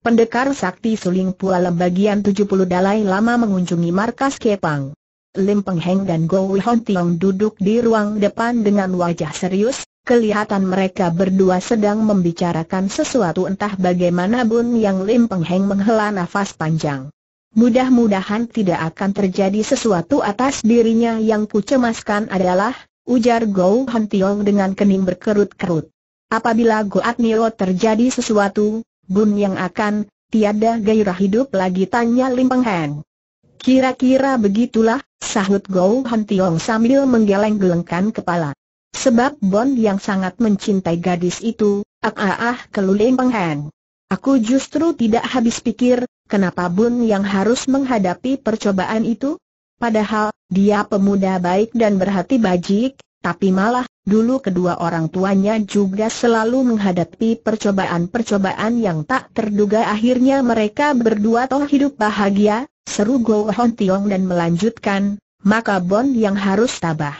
Pendekar Sakti Suling Pualem bagian 70 Dalai Lama mengunjungi markas Kepang. Lim Peng Heng dan Go Wihon Tiong duduk di ruang depan dengan wajah serius, kelihatan mereka berdua sedang membicarakan sesuatu entah bagaimana bagaimanapun yang Lim Peng Heng menghela nafas panjang. Mudah-mudahan tidak akan terjadi sesuatu atas dirinya yang kucemaskan adalah, ujar Go Hon Tiong dengan kening berkerut-kerut. Apabila Goat Nio terjadi sesuatu, Bun yang akan, tiada gairah hidup lagi tanya Lim Peng Heng. Kira-kira begitulah, sahut Gou Han Tiong sambil menggeleng-gelengkan kepala. Sebab Bon yang sangat mencintai gadis itu, ah ah ah kelu Lim Peng Heng. Aku justru tidak habis pikir, kenapa Bun yang harus menghadapi percobaan itu? Padahal, dia pemuda baik dan berhati bajik, tapi malah, dulu kedua orang tuanya juga selalu menghadapi percobaan-percobaan yang tak terduga akhirnya mereka berdua toh hidup bahagia, seru Go Hon Tiong dan melanjutkan, maka Bon yang harus tabah.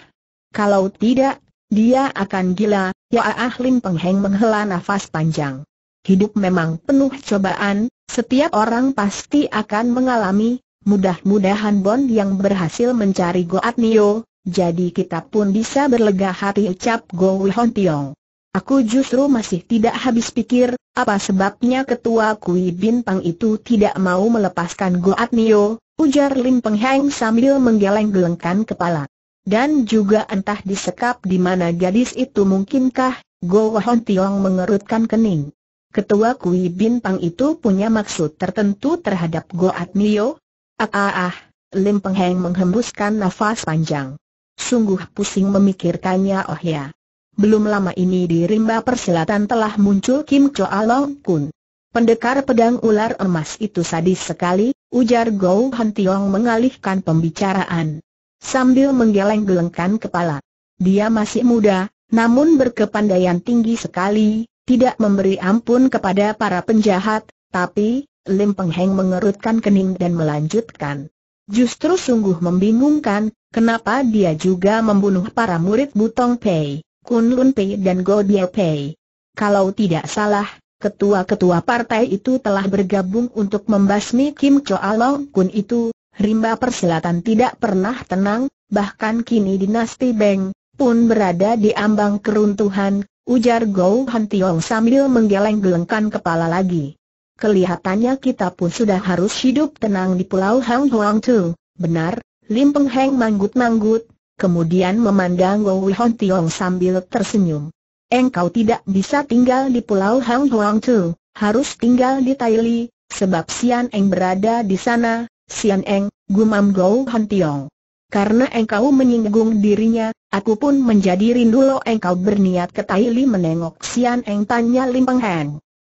Kalau tidak, dia akan gila, ya ah Lim Pengheng menghela nafas panjang. Hidup memang penuh cobaan, setiap orang pasti akan mengalami, mudah-mudahan Bon yang berhasil mencari Goat Nio, jadi kita pun bisa berlega hati ucap Go Hon Tiong. Aku justru masih tidak habis pikir, apa sebabnya ketua Kui Bin Pang itu tidak mau melepaskan At Nio, ujar Lim Peng Heng sambil menggeleng-gelengkan kepala. Dan juga entah disekap di mana gadis itu mungkinkah, Go Hon Tiong mengerutkan kening. Ketua Kui Bin Pang itu punya maksud tertentu terhadap At Nio? Ah ah ah, Lim Peng Heng menghembuskan nafas panjang. Sungguh pusing memikirkannya oh ya. Belum lama ini di rimba persilatan telah muncul Kim Choa Long Kun. Pendekar pedang ular emas itu sadis sekali, ujar Gou Han Tiong mengalihkan pembicaraan. Sambil menggeleng-gelengkan kepala. Dia masih muda, namun berkepandaian tinggi sekali, tidak memberi ampun kepada para penjahat, tapi, Lim Peng Heng mengerutkan kening dan melanjutkan. Justru sungguh membingungkan, kenapa dia juga membunuh para murid Butong Pei, Kun Lun Pei dan Go Bia Pei. Kalau tidak salah, ketua-ketua partai itu telah bergabung untuk membasmi Kim Choa Long Kun itu, rimba persilatan tidak pernah tenang, bahkan kini dinasti Beng pun berada di ambang keruntuhan, ujar Go Han sambil menggeleng-gelengkan kepala lagi. Kelihatannya kita pun sudah harus hidup tenang di Pulau Hang Huang Tu. Benar, Lim Peng Heng manggut-manggut, kemudian memandang Wei Hon Tiong sambil tersenyum. Engkau tidak bisa tinggal di Pulau Hang Huang Tu, harus tinggal di Li, sebab Sian Eng berada di sana, Sian Eng, gumam Go Hon Tiong. Karena engkau menyinggung dirinya, aku pun menjadi rindu lo engkau berniat ke Li menengok Sian Eng tanya Lim Peng Heng.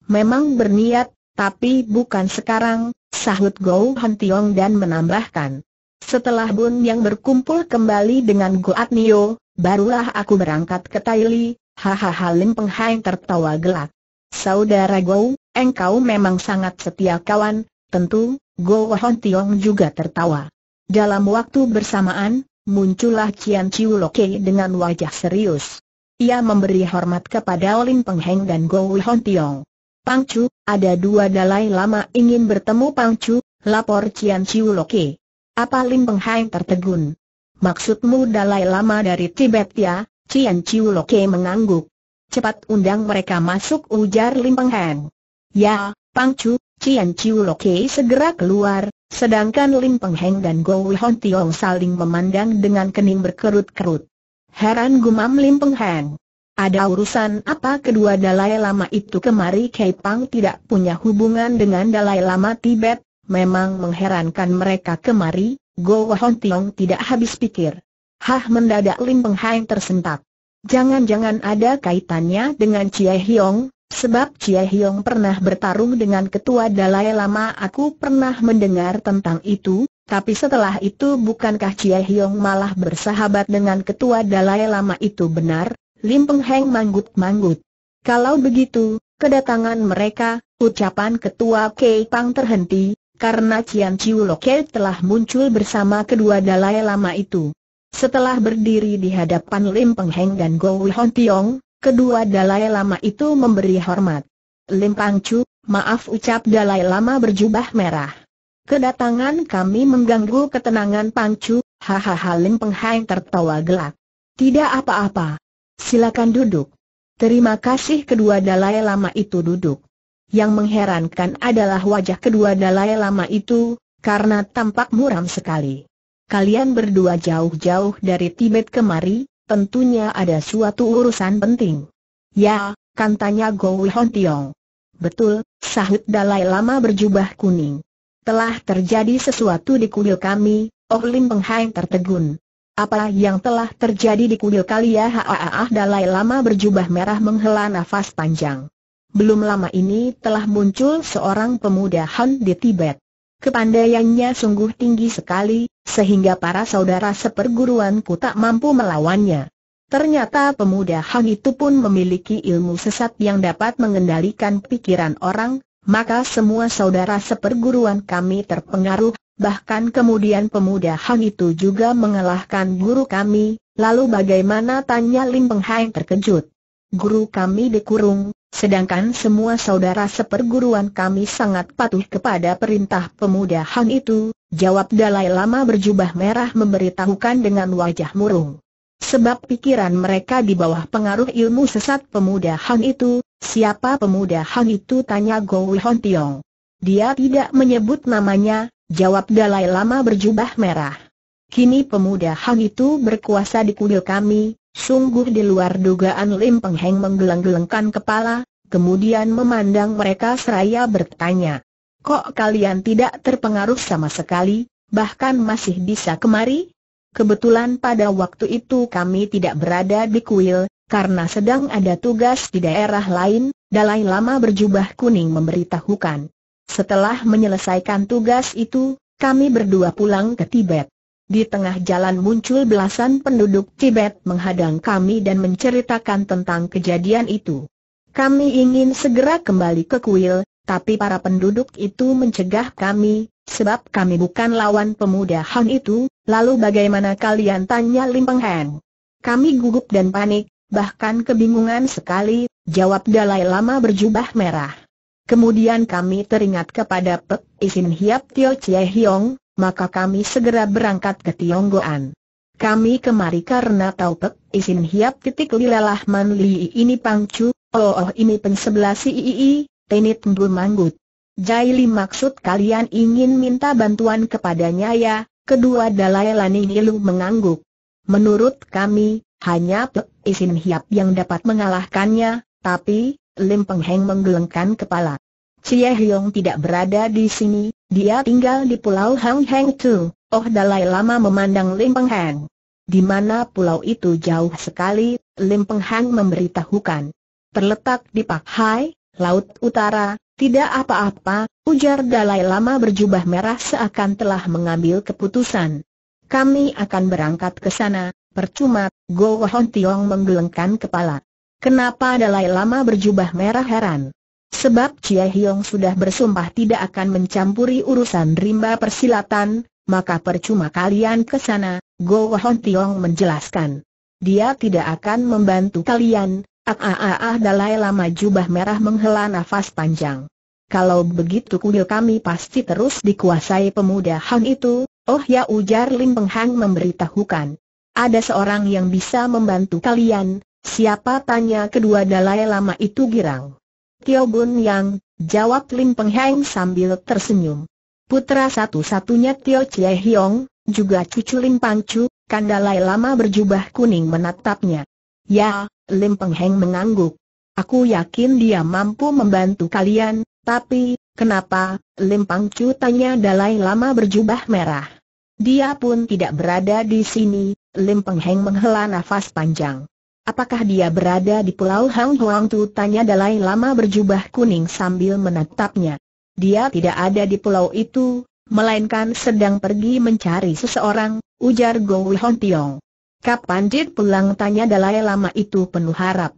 Memang berniat, tapi bukan sekarang, sahut Gou Han Tiong dan menambahkan. Setelah Bun yang berkumpul kembali dengan Goat Nio, barulah aku berangkat ke Taili, hahaha Lim Peng Hai tertawa gelak. Saudara Gou, engkau memang sangat setia kawan, tentu, Gou Han Tiong juga tertawa. Dalam waktu bersamaan, muncullah Cian Chiu Loke dengan wajah serius. Ia memberi hormat kepada Lim Peng Heng dan Gou Hon Tiong. Pangcu, ada dua Dalai Lama ingin bertemu Pangcu, lapor Cian Chiu Loke. Apa Lim Peng Heng tertegun? Maksudmu Dalai Lama dari Tibet ya? Cian Chiu Loke mengangguk. Cepat undang mereka masuk ujar Lim Peng Heng. Ya, Pangcu, Cian Chiu Loke segera keluar, sedangkan Lim Peng Heng dan Go Wihon Tiong saling memandang dengan kening berkerut-kerut. Heran gumam Lim Peng Heng. Ada urusan apa kedua Dalai Lama itu kemari Kei Pang tidak punya hubungan dengan Dalai Lama Tibet, memang mengherankan mereka kemari, Go Hon Tiong tidak habis pikir. Hah mendadak Lim Peng Hang tersentak. Jangan-jangan ada kaitannya dengan Chia Hiong, sebab Chia Hiong pernah bertarung dengan ketua Dalai Lama aku pernah mendengar tentang itu, tapi setelah itu bukankah Chia Hiong malah bersahabat dengan ketua Dalai Lama itu benar? Lim Peng Heng manggut-manggut. Kalau begitu, kedatangan mereka, ucapan ketua Kei Pang terhenti, karena Cian Chiu Loke telah muncul bersama kedua dalai lama itu. Setelah berdiri di hadapan Lim Peng Heng dan Go Hon Tiong, kedua dalai lama itu memberi hormat. Lim Pang Chu, maaf ucap dalai lama berjubah merah. Kedatangan kami mengganggu ketenangan Pang Chu. hahaha Lim Peng Heng tertawa gelak. Tidak apa-apa, Silakan duduk. Terima kasih kedua Dalai Lama itu duduk. Yang mengherankan adalah wajah kedua Dalai Lama itu, karena tampak muram sekali. Kalian berdua jauh-jauh dari Tibet kemari, tentunya ada suatu urusan penting. Ya, tanya Gowi Hon Tiong. Betul, sahut Dalai Lama berjubah kuning. Telah terjadi sesuatu di kuil kami, Oh Lim Penghai tertegun. Apa yang telah terjadi di kuil ya Haaah Dalai Lama berjubah merah menghela nafas panjang. Belum lama ini telah muncul seorang pemuda Han di Tibet. Kepandaiannya sungguh tinggi sekali, sehingga para saudara seperguruan ku tak mampu melawannya. Ternyata pemuda Han itu pun memiliki ilmu sesat yang dapat mengendalikan pikiran orang, maka semua saudara seperguruan kami terpengaruh bahkan kemudian pemuda Han itu juga mengalahkan guru kami, lalu bagaimana tanya Lim Peng Hai terkejut. Guru kami dikurung, sedangkan semua saudara seperguruan kami sangat patuh kepada perintah pemuda Han itu, jawab Dalai Lama berjubah merah memberitahukan dengan wajah murung. Sebab pikiran mereka di bawah pengaruh ilmu sesat pemuda Han itu, siapa pemuda Han itu tanya Go Hon Tiong. Dia tidak menyebut namanya, jawab Dalai Lama berjubah merah. Kini pemuda Hang itu berkuasa di kuil kami, sungguh di luar dugaan Lim Peng Heng menggeleng-gelengkan kepala, kemudian memandang mereka seraya bertanya. Kok kalian tidak terpengaruh sama sekali, bahkan masih bisa kemari? Kebetulan pada waktu itu kami tidak berada di kuil, karena sedang ada tugas di daerah lain, Dalai Lama berjubah kuning memberitahukan. Setelah menyelesaikan tugas itu, kami berdua pulang ke Tibet. Di tengah jalan muncul belasan penduduk Tibet menghadang kami dan menceritakan tentang kejadian itu. Kami ingin segera kembali ke kuil, tapi para penduduk itu mencegah kami, sebab kami bukan lawan pemuda Han itu, lalu bagaimana kalian tanya Lim Peng Han? Kami gugup dan panik, bahkan kebingungan sekali, jawab Dalai Lama berjubah merah. Kemudian kami teringat kepada Pek Isin Hiap Tio Chie Hiong, maka kami segera berangkat ke Tionggoan. Kami kemari karena tahu Pek Isin Hiap titik lilalah man li ini pangcu, oh oh ini pensebelah si ii, tenit mbu manggut. Jaili maksud kalian ingin minta bantuan kepadanya ya, kedua Dalai Lani ngilu mengangguk. Menurut kami, hanya Pek Isin Hiap yang dapat mengalahkannya, tapi, Lim Peng Heng menggelengkan kepala. Cie Hiong tidak berada di sini, dia tinggal di pulau Hang Heng Tu. Oh Dalai Lama memandang Lim Peng Heng. Di mana pulau itu jauh sekali, Lim Peng Heng memberitahukan. Terletak di Pak Hai, Laut Utara, tidak apa-apa, ujar Dalai Lama berjubah merah seakan telah mengambil keputusan. Kami akan berangkat ke sana, percuma, Go Wahon Tiong menggelengkan kepala. Kenapa Dalai Lama berjubah merah heran? Sebab Chia Hiong sudah bersumpah tidak akan mencampuri urusan rimba persilatan, maka percuma kalian ke sana, Go Hon Tiong menjelaskan. Dia tidak akan membantu kalian, ah ah ah, ah Dalai Lama jubah merah menghela nafas panjang. Kalau begitu kuil kami pasti terus dikuasai pemuda Han itu, oh ya ujar Lim Penghang memberitahukan. Ada seorang yang bisa membantu kalian, Siapa tanya kedua Dalai Lama itu girang. Tio Bun Yang, jawab Lim Peng Heng sambil tersenyum. Putra satu-satunya Tio Chie Hiong, juga cucu Lim Pang Chu, kan Dalai Lama berjubah kuning menatapnya. Ya, Lim Peng Heng mengangguk. Aku yakin dia mampu membantu kalian, tapi, kenapa, Lim Pang Chu tanya Dalai Lama berjubah merah. Dia pun tidak berada di sini, Lim Peng Heng menghela nafas panjang. Apakah dia berada di Pulau Hang Huang Tu? Tanya Dalai Lama berjubah kuning sambil menatapnya. Dia tidak ada di pulau itu, melainkan sedang pergi mencari seseorang, ujar Gowi Hon Tiong. Kapan dia pulang? Tanya Dalai Lama itu penuh harap.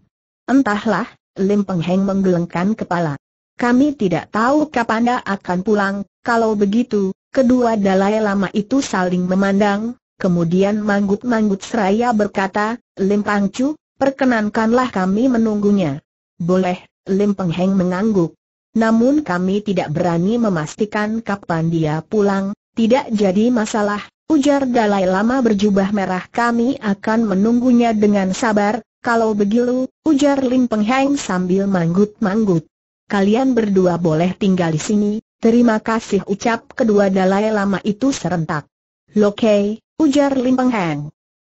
Entahlah, Lim Peng Heng menggelengkan kepala. Kami tidak tahu kapan dia akan pulang, kalau begitu, kedua Dalai Lama itu saling memandang, Kemudian manggut-manggut seraya berkata, Lim Pangcu, perkenankanlah kami menunggunya. Boleh, Lim Peng Heng mengangguk. Namun kami tidak berani memastikan kapan dia pulang, tidak jadi masalah, ujar Dalai Lama berjubah merah kami akan menunggunya dengan sabar, kalau begitu, ujar Lim Peng Heng sambil manggut-manggut. Kalian berdua boleh tinggal di sini, terima kasih ucap kedua Dalai Lama itu serentak. Lokei, ujar Lim Peng Heng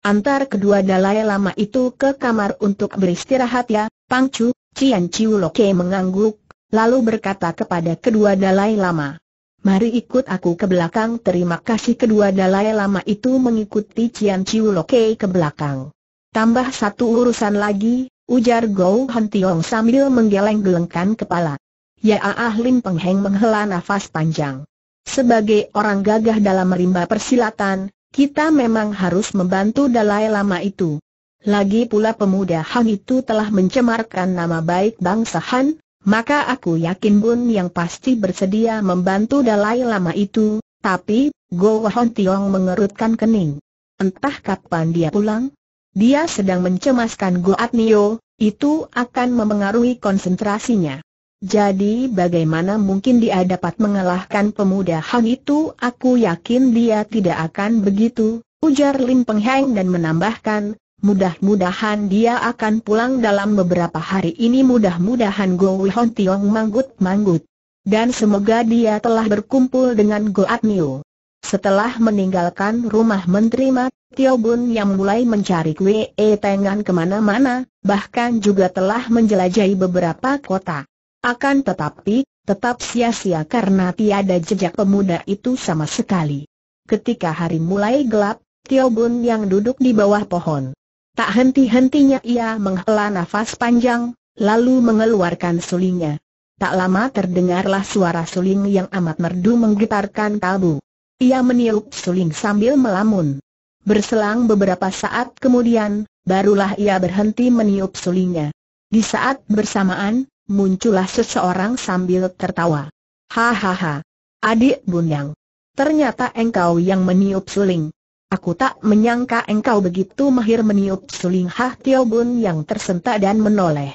antar kedua Dalai Lama itu ke kamar untuk beristirahat ya, Pangcu, Cian Ciu Loke mengangguk, lalu berkata kepada kedua Dalai Lama. Mari ikut aku ke belakang terima kasih kedua Dalai Lama itu mengikuti Cian Ciu Loke ke belakang. Tambah satu urusan lagi, ujar Gou Han Tiong sambil menggeleng-gelengkan kepala. Ya ah Lim Pengheng menghela nafas panjang. Sebagai orang gagah dalam merimba persilatan, kita memang harus membantu Dalai Lama itu. Lagi pula pemuda Han itu telah mencemarkan nama baik bangsa Han, maka aku yakin Bun yang pasti bersedia membantu Dalai Lama itu, tapi, Go Hon Tiong mengerutkan kening. Entah kapan dia pulang? Dia sedang mencemaskan Goat Nio, itu akan memengaruhi konsentrasinya. Jadi bagaimana mungkin dia dapat mengalahkan pemuda Hang itu? Aku yakin dia tidak akan begitu, ujar Lim Peng Heng dan menambahkan, mudah-mudahan dia akan pulang dalam beberapa hari ini mudah-mudahan Go Hon Tiong manggut-manggut. Dan semoga dia telah berkumpul dengan Goat Nio. Setelah meninggalkan rumah Menteri Mat, Tio Bun yang mulai mencari kue e tengan kemana-mana, bahkan juga telah menjelajahi beberapa kota. Akan tetapi, tetap sia-sia karena tiada jejak pemuda itu sama sekali. Ketika hari mulai gelap, Tio Bun yang duduk di bawah pohon. Tak henti-hentinya ia menghela nafas panjang, lalu mengeluarkan sulingnya. Tak lama terdengarlah suara suling yang amat merdu menggetarkan kalbu. Ia meniup suling sambil melamun. Berselang beberapa saat kemudian, barulah ia berhenti meniup sulingnya. Di saat bersamaan, muncullah seseorang sambil tertawa. Hahaha. Adik Bunyang. Ternyata engkau yang meniup suling. Aku tak menyangka engkau begitu mahir meniup suling Hah Tio Bun yang tersentak dan menoleh.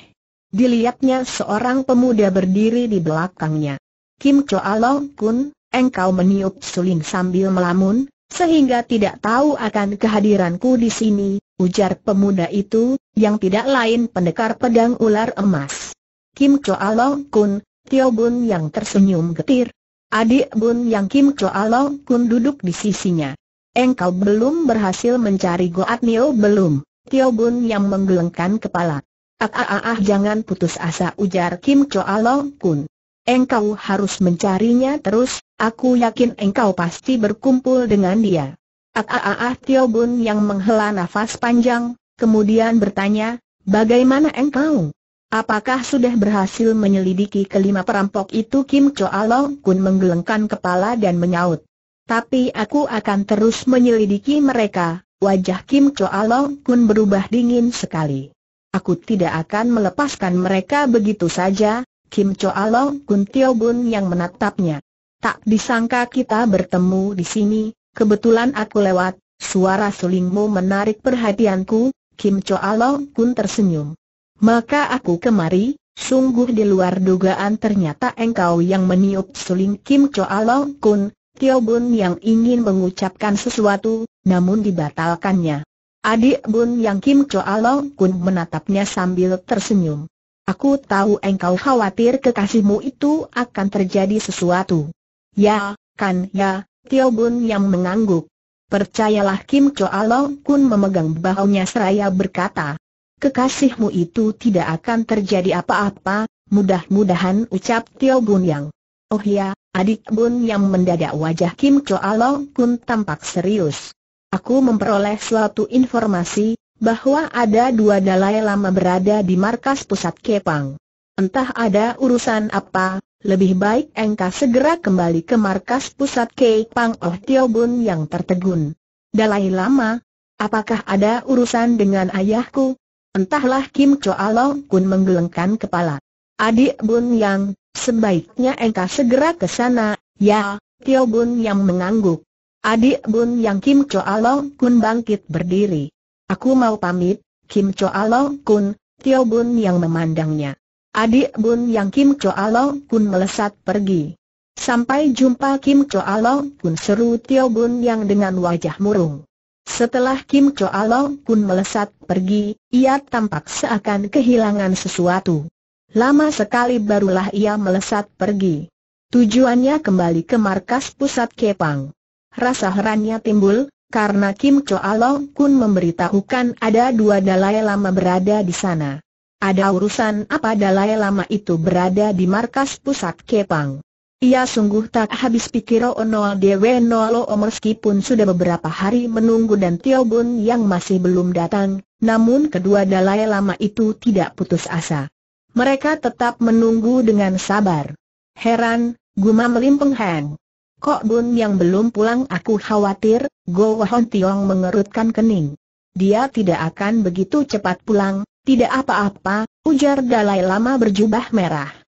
Dilihatnya seorang pemuda berdiri di belakangnya. Kim Along Kun, engkau meniup suling sambil melamun, sehingga tidak tahu akan kehadiranku di sini, ujar pemuda itu, yang tidak lain pendekar pedang ular emas. Kim Long Kun, Tio Bun yang tersenyum getir. Adik Bun yang Kim Long Kun duduk di sisinya. Engkau belum berhasil mencari Goat Nio belum, Tio Bun yang menggelengkan kepala. Ah, ah, ah, ah jangan putus asa ujar Kim Long Kun. Engkau harus mencarinya terus, aku yakin engkau pasti berkumpul dengan dia. Ah, ah, ah, ah Tio Bun yang menghela nafas panjang, kemudian bertanya, bagaimana engkau? Apakah sudah berhasil menyelidiki kelima perampok itu Kim Choa Long Kun menggelengkan kepala dan menyaut. Tapi aku akan terus menyelidiki mereka, wajah Kim Choa Long Kun berubah dingin sekali. Aku tidak akan melepaskan mereka begitu saja, Kim Choa Long Kun Tio Bun yang menatapnya. Tak disangka kita bertemu di sini, kebetulan aku lewat, suara sulingmu menarik perhatianku, Kim Choa Long Kun tersenyum. Maka aku kemari, sungguh di luar dugaan ternyata engkau yang meniup suling Kim Choa Long Kun, Tio Bun yang ingin mengucapkan sesuatu, namun dibatalkannya. Adik Bun yang Kim Choa Long Kun menatapnya sambil tersenyum. Aku tahu engkau khawatir kekasihmu itu akan terjadi sesuatu. Ya, kan ya, Tio Bun yang mengangguk. Percayalah Kim Choa Long Kun memegang bahunya seraya berkata, kekasihmu itu tidak akan terjadi apa-apa, mudah-mudahan ucap Tio Bun Yang. Oh ya, adik Bun Yang mendadak wajah Kim Choa Long pun tampak serius. Aku memperoleh suatu informasi, bahwa ada dua Dalai Lama berada di markas pusat Kepang. Entah ada urusan apa, lebih baik engkau segera kembali ke markas pusat Kepang Oh Tio Bun yang tertegun. Dalai Lama, apakah ada urusan dengan ayahku? Entahlah Kim Choa Long Kun menggelengkan kepala. Adik Bun Yang, sebaiknya engkau segera ke sana, ya, Tio Bun Yang mengangguk. Adik Bun Yang Kim Choa Long Kun bangkit berdiri. Aku mau pamit, Kim Choa Long Kun, Tio Bun Yang memandangnya. Adik Bun Yang Kim Choa Long Kun melesat pergi. Sampai jumpa Kim Choa Long Kun seru Tio Bun Yang dengan wajah murung. Setelah Kim Choalong pun melesat pergi, ia tampak seakan kehilangan sesuatu. Lama sekali barulah ia melesat pergi. Tujuannya kembali ke markas pusat Kepang. Rasa herannya timbul, karena Kim Choalong Kun memberitahukan ada dua Dalai Lama berada di sana. Ada urusan apa Dalai Lama itu berada di markas pusat Kepang? Ia sungguh tak habis pikir oh no, Dewe Nolo oh, meskipun sudah beberapa hari menunggu dan Tio Bun yang masih belum datang, namun kedua Dalai Lama itu tidak putus asa. Mereka tetap menunggu dengan sabar. Heran, gumam Peng Hang. Kok Bun yang belum pulang aku khawatir, Go Hon Tiong mengerutkan kening. Dia tidak akan begitu cepat pulang, tidak apa-apa, ujar Dalai Lama berjubah merah.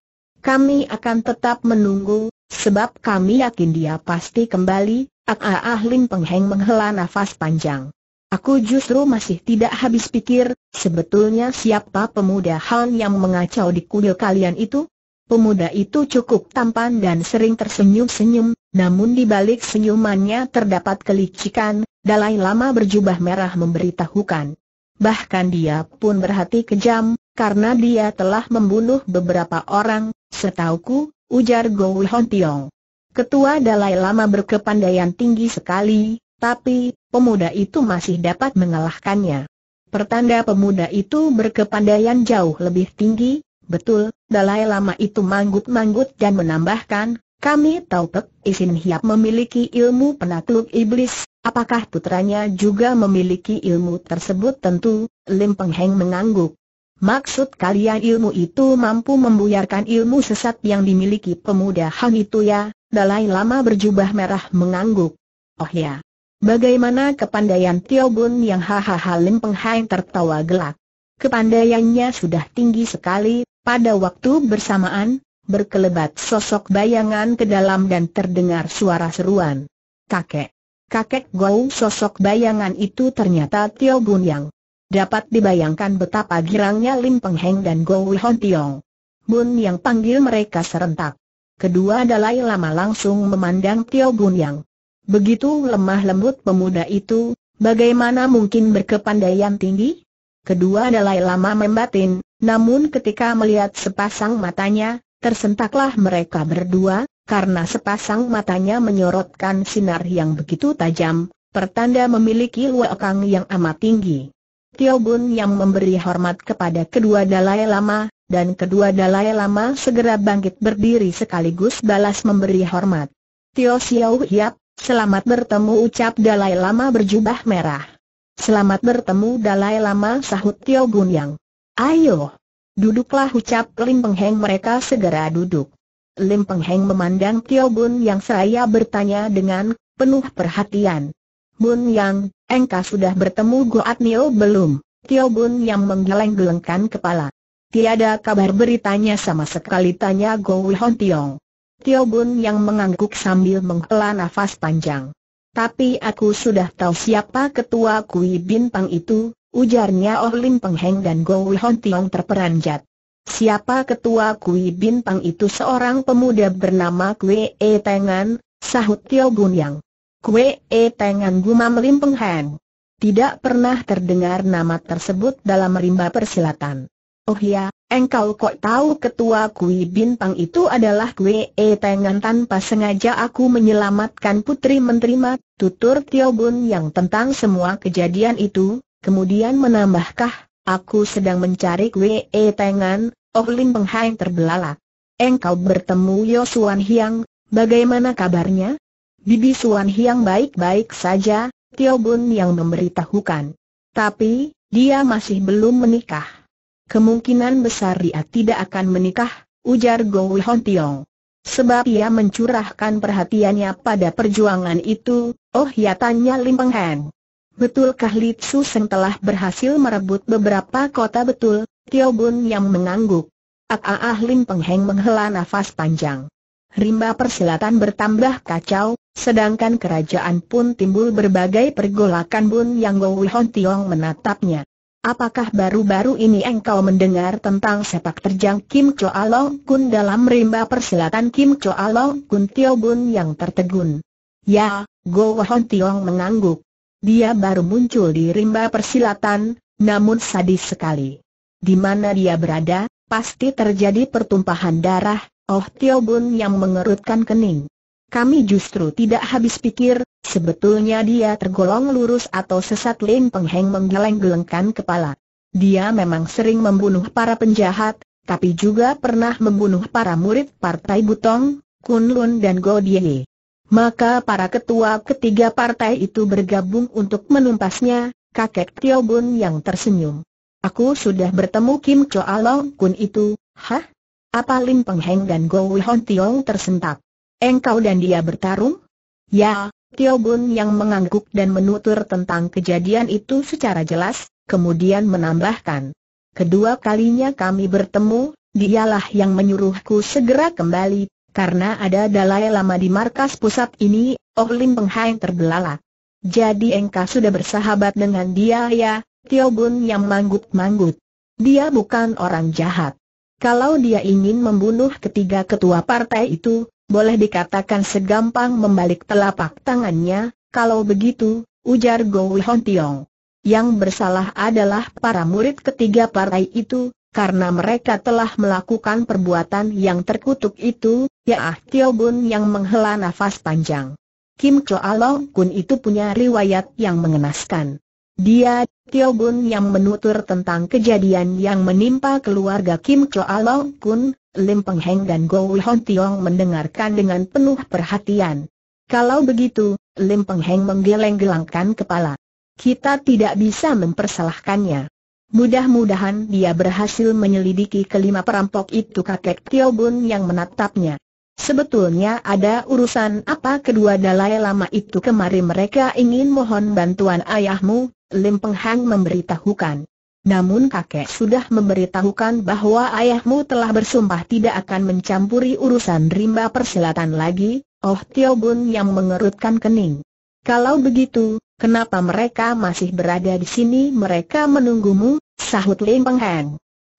Kami akan tetap menunggu, sebab kami yakin dia pasti kembali, ah ah Lim Pengheng menghela nafas panjang. Aku justru masih tidak habis pikir, sebetulnya siapa pemuda Han yang mengacau di kuil kalian itu? Pemuda itu cukup tampan dan sering tersenyum-senyum, namun di balik senyumannya terdapat kelicikan, Dalai Lama berjubah merah memberitahukan. Bahkan dia pun berhati kejam, karena dia telah membunuh beberapa orang, Setauku, ujar Gou Hon Tiong. Ketua Dalai Lama berkepandaian tinggi sekali, tapi, pemuda itu masih dapat mengalahkannya. Pertanda pemuda itu berkepandaian jauh lebih tinggi, betul, Dalai Lama itu manggut-manggut dan menambahkan, kami tahu Pek Isin Hiap memiliki ilmu penakluk iblis, apakah putranya juga memiliki ilmu tersebut tentu, Lim Peng Heng mengangguk. Maksud kalian ilmu itu mampu membuyarkan ilmu sesat yang dimiliki pemuda Han itu ya? Dalai Lama berjubah merah mengangguk. Oh ya. Bagaimana kepandaian Tio Bun yang hahaha Lim Peng Hai tertawa gelak. Kepandaiannya sudah tinggi sekali, pada waktu bersamaan, berkelebat sosok bayangan ke dalam dan terdengar suara seruan. Kakek. Kakek Gou sosok bayangan itu ternyata Tio Bun Yang. Dapat dibayangkan betapa girangnya Lim Peng Heng dan Go Hon Tiong. Bun Yang panggil mereka serentak. Kedua Dalai Lama langsung memandang Tio Bun Yang. Begitu lemah lembut pemuda itu, bagaimana mungkin berkepandaian tinggi? Kedua Dalai Lama membatin, namun ketika melihat sepasang matanya, tersentaklah mereka berdua, karena sepasang matanya menyorotkan sinar yang begitu tajam, pertanda memiliki luakang yang amat tinggi. Tio Bun yang memberi hormat kepada kedua Dalai Lama, dan kedua Dalai Lama segera bangkit berdiri sekaligus balas memberi hormat. Tio Xiao Hiap, selamat bertemu ucap Dalai Lama berjubah merah. Selamat bertemu Dalai Lama sahut Tio Bun yang. Ayo, duduklah ucap Lim Peng Heng mereka segera duduk. Lim Peng Heng memandang Tio Bun yang seraya bertanya dengan penuh perhatian. Bun Yang, engkau sudah bertemu Goat Nio belum? Tio Bun yang menggeleng-gelengkan kepala. Tiada kabar beritanya sama sekali tanya Go Wihon Tiong. Tio Bun yang mengangguk sambil menghela nafas panjang. Tapi aku sudah tahu siapa ketua kui bintang itu, ujarnya Oh Lim Pengheng dan Go Wihon Tiong terperanjat. Siapa ketua kui bintang itu seorang pemuda bernama Kue E Tengan, sahut Tio Bun yang. Kue E Tengan gumam Lim Peng Han. Tidak pernah terdengar nama tersebut dalam rimba persilatan. Oh ya, engkau kok tahu ketua kui bintang itu adalah kue E Tengan tanpa sengaja aku menyelamatkan putri menteri tutur Tio Bun yang tentang semua kejadian itu, kemudian menambahkah, aku sedang mencari kue E Tengan, Oh Lim Peng Penghang terbelalak. Engkau bertemu Yosuan Hiang, bagaimana kabarnya? Bibi Suan Hiang baik-baik saja, Tio Bun yang memberitahukan. Tapi, dia masih belum menikah. Kemungkinan besar dia tidak akan menikah, ujar Go Hon Tiong. Sebab ia mencurahkan perhatiannya pada perjuangan itu, oh ya tanya Lim Peng Heng. Betulkah Li Tzu Seng telah berhasil merebut beberapa kota betul, Tio Bun yang mengangguk. Ah ah ah Lim Peng Heng menghela nafas panjang. Rimba persilatan bertambah kacau, Sedangkan kerajaan pun timbul berbagai pergolakan Bun Yang Go Wihon Tiong menatapnya. Apakah baru-baru ini engkau mendengar tentang sepak terjang Kim Choa Long Kun dalam rimba persilatan Kim Choa Long Kun Tio Bun yang tertegun? Ya, Go Tiong mengangguk. Dia baru muncul di rimba persilatan, namun sadis sekali. Di mana dia berada, pasti terjadi pertumpahan darah, Oh Tio Bun yang mengerutkan kening kami justru tidak habis pikir, sebetulnya dia tergolong lurus atau sesat Lin Pengheng menggeleng-gelengkan kepala. Dia memang sering membunuh para penjahat, tapi juga pernah membunuh para murid Partai Butong, Kunlun dan Godie. Maka para ketua ketiga partai itu bergabung untuk menumpasnya, kakek Tio Bun yang tersenyum. Aku sudah bertemu Kim Choa Long Kun itu, hah? Apa Lim Pengheng dan Go Wihon Tiong tersentak? Engkau dan dia bertarung? Ya, Tio Bun yang mengangguk dan menutur tentang kejadian itu secara jelas, kemudian menambahkan. Kedua kalinya kami bertemu, dialah yang menyuruhku segera kembali, karena ada dalai lama di markas pusat ini, Oh Lim Peng Hai terbelalak. Jadi engkau sudah bersahabat dengan dia ya, Tio Bun yang manggut-manggut. Dia bukan orang jahat. Kalau dia ingin membunuh ketiga ketua partai itu, boleh dikatakan segampang membalik telapak tangannya, kalau begitu, ujar Go Hon Tiong. Yang bersalah adalah para murid ketiga parai itu, karena mereka telah melakukan perbuatan yang terkutuk itu, Ya, ah Tio Bun yang menghela nafas panjang. Kim Choa Long Kun itu punya riwayat yang mengenaskan. Dia, Tio Bun yang menutur tentang kejadian yang menimpa keluarga Kim Choa Long Kun, Lim Peng Heng dan Go Hon Tiong mendengarkan dengan penuh perhatian. Kalau begitu, Lim Peng Heng menggeleng-gelangkan kepala. Kita tidak bisa mempersalahkannya. Mudah-mudahan dia berhasil menyelidiki kelima perampok itu kakek Tio Bun yang menatapnya. Sebetulnya ada urusan apa kedua Dalai Lama itu kemari mereka ingin mohon bantuan ayahmu, Lim Peng Heng memberitahukan. Namun kakek sudah memberitahukan bahwa ayahmu telah bersumpah tidak akan mencampuri urusan rimba persilatan lagi, Oh Tio Bun yang mengerutkan kening. Kalau begitu, kenapa mereka masih berada di sini? Mereka menunggumu, sahut Lim Peng Heng.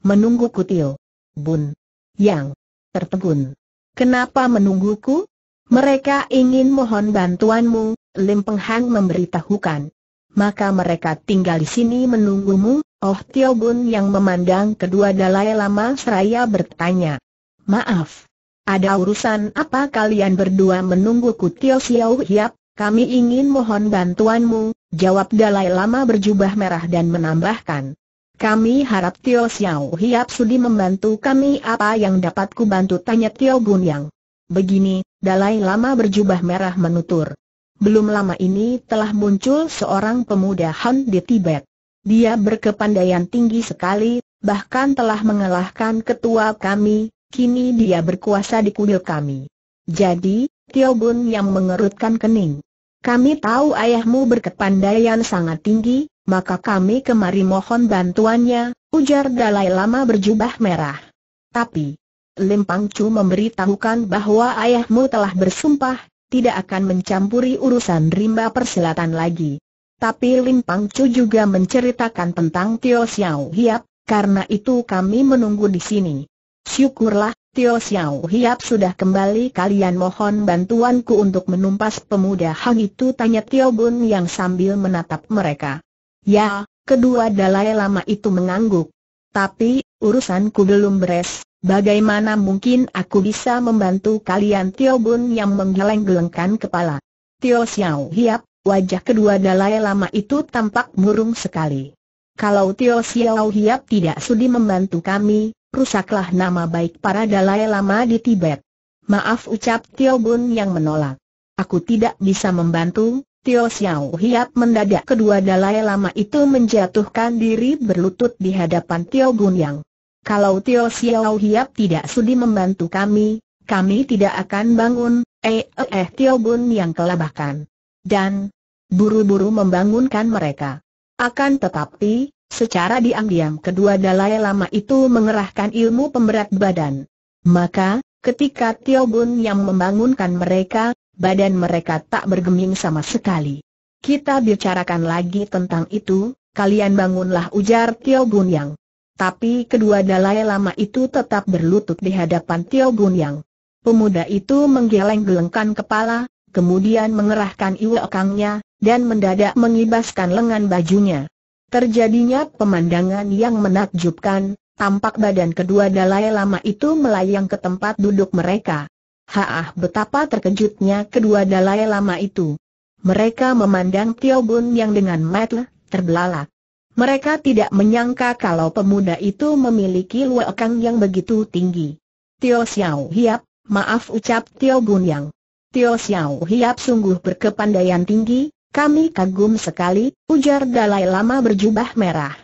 Menungguku Tio. Bun. Yang. Tertegun. Kenapa menungguku? Mereka ingin mohon bantuanmu, Lim Peng Hang memberitahukan. Maka mereka tinggal di sini menunggumu, Oh Tio Bun yang memandang kedua Dalai Lama seraya bertanya. Maaf. Ada urusan apa kalian berdua menungguku Tio Siau Hiap? Kami ingin mohon bantuanmu, jawab Dalai Lama berjubah merah dan menambahkan. Kami harap Tio Xiao Hiap sudi membantu kami apa yang dapat ku bantu tanya Tio Bun yang. Begini, Dalai Lama berjubah merah menutur. Belum lama ini telah muncul seorang pemuda Han di Tibet. Dia berkepandaian tinggi sekali, bahkan telah mengalahkan ketua kami, kini dia berkuasa di kuil kami. Jadi, Tio Bun yang mengerutkan kening. Kami tahu ayahmu berkepandaian sangat tinggi, maka kami kemari mohon bantuannya, ujar Dalai Lama berjubah merah. Tapi, Lim Pang Chu memberitahukan bahwa ayahmu telah bersumpah, tidak akan mencampuri urusan rimba persilatan lagi. Tapi Lim Pang Chu juga menceritakan tentang Tio Xiao Hiap, karena itu kami menunggu di sini. Syukurlah, Tio Xiao Hiap sudah kembali kalian mohon bantuanku untuk menumpas pemuda Hang itu tanya Tio Bun yang sambil menatap mereka. Ya, kedua Dalai Lama itu mengangguk. Tapi, urusanku belum beres, bagaimana mungkin aku bisa membantu kalian Tio Bun yang menggeleng-gelengkan kepala. Tio Xiao Hiap, Wajah kedua Dalai Lama itu tampak murung sekali. Kalau Tio Xiao Hiap tidak sudi membantu kami, rusaklah nama baik para Dalai Lama di Tibet. Maaf ucap Tio Bun yang menolak. Aku tidak bisa membantu, Tio Xiao Hiap mendadak kedua Dalai Lama itu menjatuhkan diri berlutut di hadapan Tio Bun yang. Kalau Tio Xiao Hiap tidak sudi membantu kami, kami tidak akan bangun, eh eh, eh Tio Bun yang kelabakan. Dan, buru-buru membangunkan mereka. Akan tetapi, secara diam-diam kedua Dalai Lama itu mengerahkan ilmu pemberat badan. Maka, ketika Tio Bun yang membangunkan mereka, badan mereka tak bergeming sama sekali. Kita bicarakan lagi tentang itu, kalian bangunlah ujar Tio Bun yang. Tapi kedua Dalai Lama itu tetap berlutut di hadapan Tio Bun yang. Pemuda itu menggeleng-gelengkan kepala, kemudian mengerahkan iwakangnya, dan mendadak mengibaskan lengan bajunya. Terjadinya pemandangan yang menakjubkan, tampak badan kedua Dalai Lama itu melayang ke tempat duduk mereka. Haah betapa terkejutnya kedua Dalai Lama itu. Mereka memandang Tio Bun yang dengan metel, terbelalak. Mereka tidak menyangka kalau pemuda itu memiliki luakang yang begitu tinggi. Tio Xiao Hiap, maaf ucap Tio Bun Yang. Tio Xiao Hiap sungguh berkepandaian tinggi, kami kagum sekali, ujar Dalai Lama berjubah merah.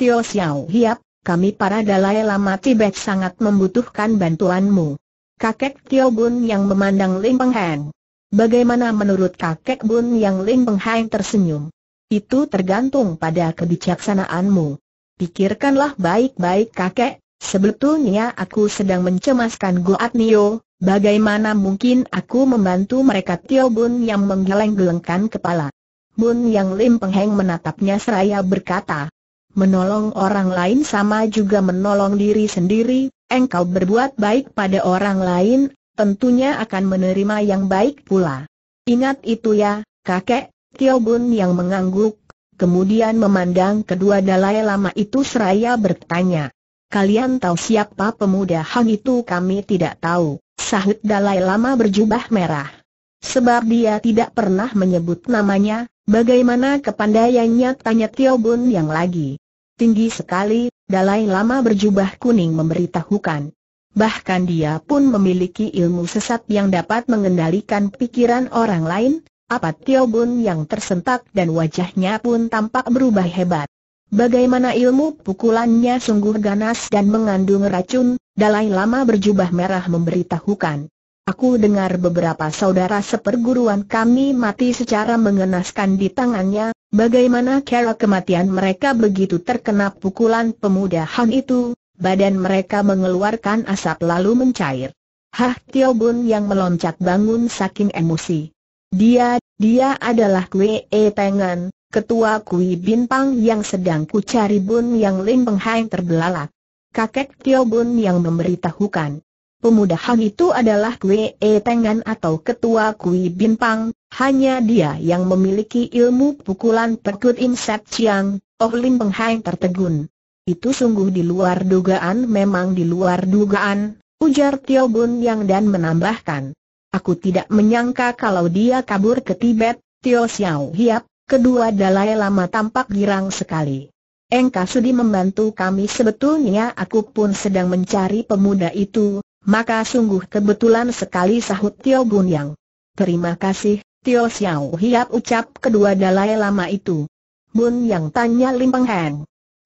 Tio Xiao Hiap, kami para Dalai Lama Tibet sangat membutuhkan bantuanmu. Kakek Tio Bun yang memandang Ling Peng Hang. Bagaimana menurut kakek Bun yang Ling Peng Hang tersenyum? Itu tergantung pada kebijaksanaanmu. Pikirkanlah baik-baik kakek, sebetulnya aku sedang mencemaskan Goat Nio, Bagaimana mungkin aku membantu mereka Tio Bun yang menggeleng-gelengkan kepala. Bun yang Lim Pengheng menatapnya seraya berkata. Menolong orang lain sama juga menolong diri sendiri, engkau berbuat baik pada orang lain, tentunya akan menerima yang baik pula. Ingat itu ya, kakek, Tio Bun yang mengangguk, kemudian memandang kedua Dalai Lama itu seraya bertanya. Kalian tahu siapa pemuda Hang itu kami tidak tahu. Sahut Dalai Lama berjubah merah. Sebab dia tidak pernah menyebut namanya, bagaimana kepandaiannya tanya Tio Bun yang lagi. Tinggi sekali, Dalai Lama berjubah kuning memberitahukan. Bahkan dia pun memiliki ilmu sesat yang dapat mengendalikan pikiran orang lain, apa Tio Bun yang tersentak dan wajahnya pun tampak berubah hebat. Bagaimana ilmu pukulannya sungguh ganas dan mengandung racun, Dalai Lama berjubah merah memberitahukan. Aku dengar beberapa saudara seperguruan kami mati secara mengenaskan di tangannya, bagaimana cara kematian mereka begitu terkena pukulan pemuda Han itu, badan mereka mengeluarkan asap lalu mencair. Hah Tio Bun yang meloncat bangun saking emosi. Dia, dia adalah Kue E Pengen, ketua Kui Pang yang sedang kucari Bun yang Peng Hai terbelalak kakek Tio Bun yang memberitahukan. Pemuda Han itu adalah Kwe E Tengan atau Ketua Kui Binpang, hanya dia yang memiliki ilmu pukulan perkut setiang. Chiang, Oh Lim Peng Hai tertegun. Itu sungguh di luar dugaan memang di luar dugaan, ujar Tio Bun Yang dan menambahkan. Aku tidak menyangka kalau dia kabur ke Tibet, Tio Xiao Hiap, kedua Dalai Lama tampak girang sekali engkau sudi membantu kami sebetulnya aku pun sedang mencari pemuda itu, maka sungguh kebetulan sekali sahut Tio Bun Yang. Terima kasih, Tio Xiao Hiap ucap kedua Dalai Lama itu. Bun Yang tanya Lim Peng Heng.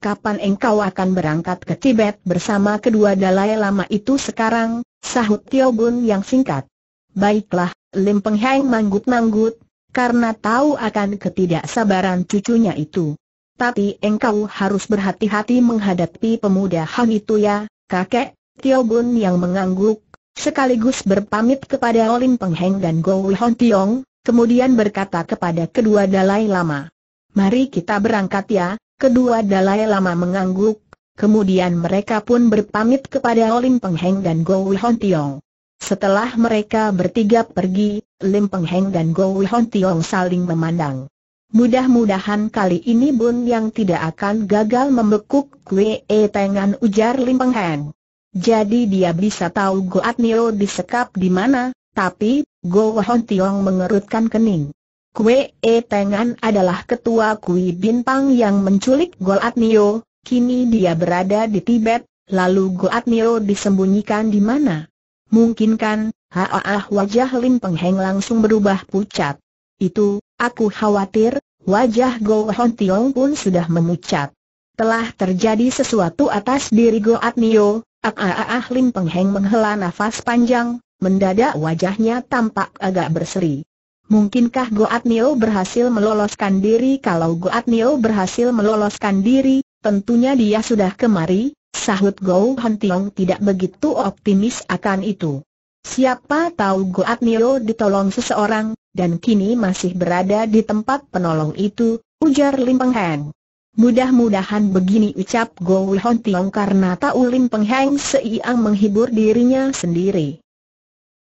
Kapan engkau akan berangkat ke Tibet bersama kedua Dalai Lama itu sekarang? Sahut Tio Bun yang singkat. Baiklah, Lim Peng Heng manggut-manggut, karena tahu akan ketidaksabaran cucunya itu. Tapi engkau harus berhati-hati menghadapi pemuda Han itu ya, kakek, Tio Bun yang mengangguk, sekaligus berpamit kepada Olim Pengheng dan Go Hon Tiong, kemudian berkata kepada kedua Dalai Lama. Mari kita berangkat ya, kedua Dalai Lama mengangguk, kemudian mereka pun berpamit kepada Olim Pengheng dan Go Hon Tiong. Setelah mereka bertiga pergi, Lim Pengheng dan Go Hon Tiong saling memandang. Mudah-mudahan kali ini Bun yang tidak akan gagal membekuk kue tengan ujar Lim Peng Heng. Jadi dia bisa tahu Goat Nio disekap di mana, tapi, Go Hon Tiong mengerutkan kening. Kue tengan adalah ketua Kui Pang yang menculik Goat Nio, kini dia berada di Tibet, lalu Goat Nio disembunyikan di mana? Mungkin kan, haah wajah Lim Peng Heng langsung berubah pucat. Itu, Aku khawatir, wajah Go Hon Tiong pun sudah memucat. Telah terjadi sesuatu atas diri Go Atnio, ah Lim Pengheng menghela nafas panjang, mendadak wajahnya tampak agak berseri. Mungkinkah Go At Nio berhasil meloloskan diri? Kalau Go At Nio berhasil meloloskan diri, tentunya dia sudah kemari, sahut Go Hon Tiong tidak begitu optimis akan itu. Siapa tahu Goat Nio ditolong seseorang, dan kini masih berada di tempat penolong itu, ujar Lim Peng Heng. Mudah-mudahan begini ucap Go Wihon Tiong karena tahu Lim Peng Heng seiang menghibur dirinya sendiri.